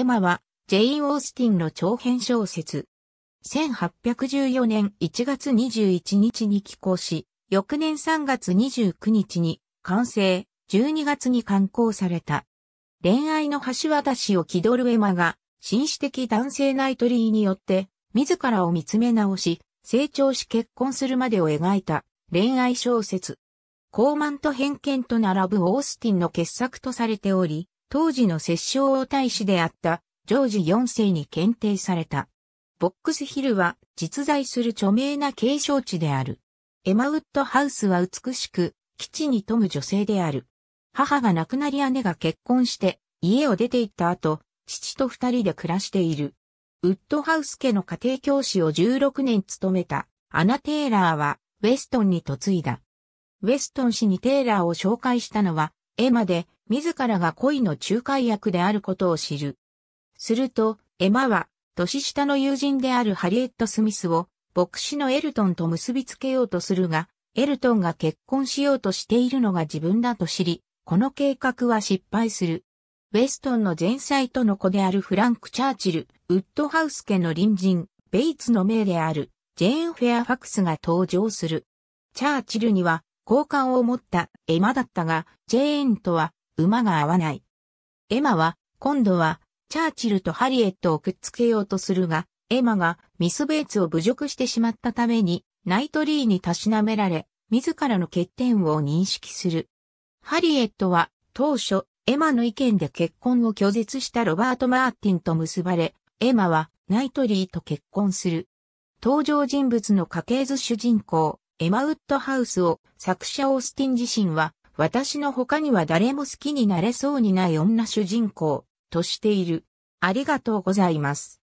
エマは、ジェイン・オースティンの長編小説。1814年1月21日に寄稿し、翌年3月29日に完成、12月に刊行された。恋愛の橋渡しを気取るエマが、紳士的男性ナイトリーによって、自らを見つめ直し、成長し結婚するまでを描いた恋愛小説。高慢と偏見と並ぶオースティンの傑作とされており、当時の摂政王使であったジョージ4世に検定された。ボックスヒルは実在する著名な継承地である。エマウッドハウスは美しく、基地に富む女性である。母が亡くなり姉が結婚して家を出て行った後、父と二人で暮らしている。ウッドハウス家の家庭教師を16年務めたアナ・テイラーはウェストンに嫁いだ。ウェストン氏にテイラーを紹介したのはエマで、自らが恋の仲介役であることを知る。すると、エマは、年下の友人であるハリエット・スミスを、牧師のエルトンと結びつけようとするが、エルトンが結婚しようとしているのが自分だと知り、この計画は失敗する。ウェストンの前妻との子であるフランク・チャーチル、ウッドハウス家の隣人、ベイツの命である、ジェーン・フェアファクスが登場する。チャーチルには、好感を持ったエマだったが、ジェーンとは馬が合わない。エマは、今度は、チャーチルとハリエットをくっつけようとするが、エマがミス・ベイツを侮辱してしまったために、ナイトリーにたしなめられ、自らの欠点を認識する。ハリエットは、当初、エマの意見で結婚を拒絶したロバート・マーティンと結ばれ、エマは、ナイトリーと結婚する。登場人物の家系図主人公、エマウッドハウスを作者オースティン自身は私の他には誰も好きになれそうにない女主人公としている。ありがとうございます。